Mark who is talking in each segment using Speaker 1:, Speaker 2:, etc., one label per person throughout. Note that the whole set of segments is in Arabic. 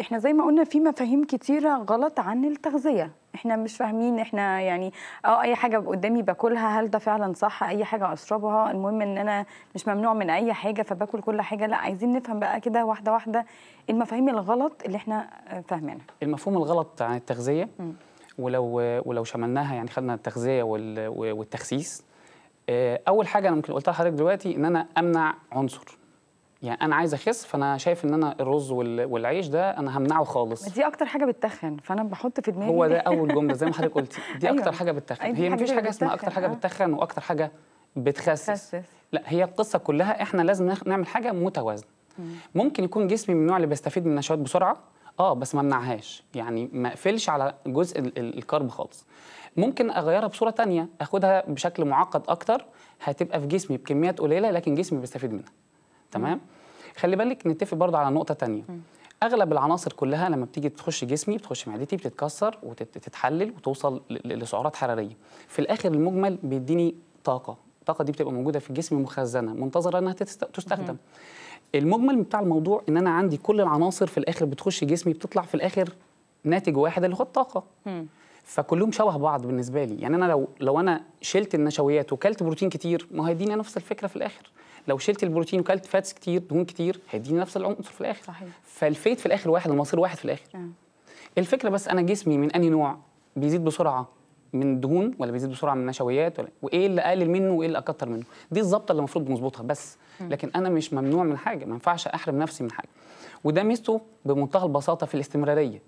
Speaker 1: احنا زي ما قلنا في مفاهيم كتيره غلط عن التغذيه احنا مش فاهمين احنا يعني اه اي حاجه قدامي باكلها هل ده فعلا صح اي حاجه اشربها المهم ان انا مش ممنوع من اي حاجه فباكل كل حاجه لا عايزين نفهم بقى كده واحده واحده المفاهيم الغلط اللي احنا آه، فاهمينها
Speaker 2: المفهوم الغلط عن التغذيه م. ولو ولو شملناها يعني خدنا التغذيه والتخسيس آه، اول حاجه انا ممكن قلتها لحضرتك دلوقتي ان انا امنع عنصر يعني انا عايز اخس فانا شايف ان انا الرز والعيش ده انا همنعه خالص دي
Speaker 1: اكتر حاجه بتتخن فانا بحط في دماغي هو ده اول
Speaker 2: جمله زي ما حضرتك قلتي دي أيوة. اكتر حاجه بتتخن هي مفيش حاجه اسمها اكتر حاجه بتتخن آه. واكتر حاجه بتخسس لا هي القصه كلها احنا لازم نعمل حاجه متوازنه ممكن يكون جسمي من النوع اللي بيستفيد من النشويات بسرعه اه بس ما امنعهاش يعني ما اقفلش على جزء الكرب خالص ممكن اغيرها بصوره تانية اخدها بشكل معقد اكتر هتبقى في جسمي بكميات قليله لكن جسمي بيستفيد منها تمام خلي بالك نتفق برضه على نقطه ثانيه اغلب العناصر كلها لما بتيجي تخش جسمي بتخش معدتي بتتكسر وتتحلل وتوصل لسعرات حراريه في الاخر المجمل بيديني طاقه الطاقه دي بتبقى موجوده في الجسم مخزنه منتظره انها تستخدم المجمل بتاع الموضوع ان انا عندي كل العناصر في الاخر بتخش جسمي بتطلع في الاخر ناتج واحد اللي هو الطاقه فكلهم شبه بعض بالنسبه لي يعني انا لو لو انا شلت النشويات وكلت بروتين كتير ما هيديني نفس الفكره في الاخر لو شلت البروتين وكلت فاتس كتير دهون كتير هيديني نفس العنصر في الاخر صحيح. فالفيت في الاخر واحد المصير واحد في الاخر آه. الفكره بس انا جسمي من انهي نوع بيزيد بسرعه من الدهون ولا بيزيد بسرعه من النشويات ولا وايه اللي اقلل منه وايه اللي اكتر منه دي الظبطه اللي المفروض نظبطها بس لكن انا مش ممنوع من حاجه ما ينفعش احرم نفسي من حاجه وده ميزته بمنتهى البساطه في الاستمراريه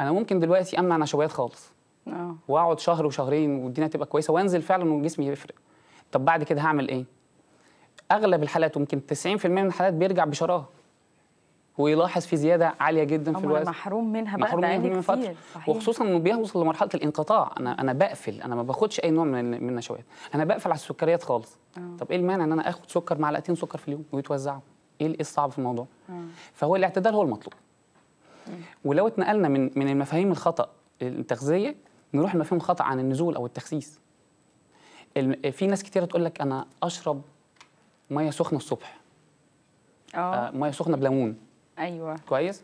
Speaker 2: انا ممكن دلوقتي امنع نشويات خالص أوه. واقعد شهر وشهرين والدنيا تبقى كويسه وانزل فعلا وجسمي يفرق طب بعد كده هعمل ايه اغلب الحالات ويمكن 90% من الحالات بيرجع بشراهه ويلاحظ في زياده عاليه جدا في الوزن
Speaker 1: محروم منها بقى محروم منها من فتره وخصوصا
Speaker 2: انه بيوصل لمرحله الانقطاع انا انا بقفل انا ما باخدش اي نوع من من النشويات انا بقفل على السكريات خالص أوه. طب ايه المانع ان انا اخد سكر معلقتين سكر في اليوم ويتوزعوا ايه, إيه الصعب في الموضوع أوه. فهو الاعتدال هو المطلوب أوه. ولو اتنقلنا من من المفاهيم الخطا التغذيه نروح لمفهوم خطا عن النزول او التخسيس في ناس كتير تقول لك انا اشرب ميه سخنه الصبح آه. اه ميه سخنه بليمون ايوه كويس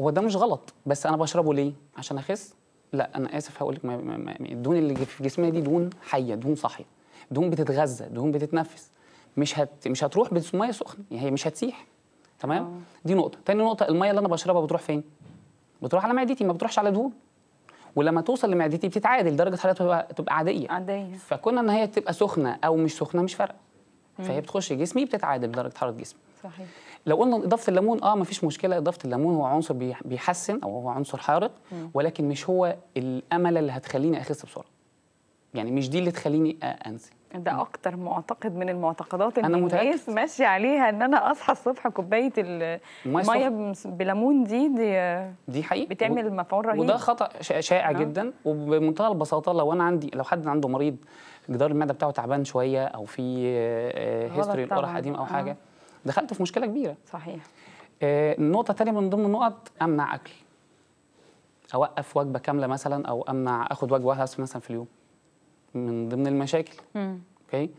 Speaker 2: هو ده مش غلط بس انا بشربه ليه عشان اخس لا انا اسف هقول لك الدهون اللي في جسمي دي دهون حيه دهون صاحيه دهون بتتغذى دهون بتتنفس مش هت مش هتروح بميه سخنه يعني هي مش هتسيح تمام أوه. دي نقطه تاني نقطه الميه اللي انا بشربها بتروح فين بتروح على معدتي ما بتروحش على دهون ولما توصل لمعدتي بتتعادل درجه حرارتها تبقى عاديه عاديه فكنا ان هي تبقى سخنه او مش سخنه مش فارقه فهي بتخش جسمي بتتعادل درجه حراره جسمي صحيح لو قلنا اضافه الليمون اه ما فيش مشكله اضافه الليمون هو عنصر بيحسن او هو عنصر حارق ولكن مش هو الامل اللي هتخليني اخس بسرعه يعني مش دي اللي تخليني انزل ده اكتر معتقد من المعتقدات اللي الناس
Speaker 1: ماشيه عليها ان انا اصحى الصبح كوبايه الميه بليمون دي دي
Speaker 2: دي حقيقي بتعمل و...
Speaker 1: مفعول رهيب وده خطا شائع آه. جدا
Speaker 2: وبمنتهى البساطه لو انا عندي لو حد عنده مريض جدار المعده بتاعه تعبان شويه او في هيستوري آه، القرح قديم او آه. حاجه آه. دخلت في مشكله كبيره صحيح النقطة نقطه من ضمن النقط امنع اكل اوقف وجبه كامله مثلا او امنع اخد وجبه واحده مثلا في اليوم من ضمن المشاكل اوكي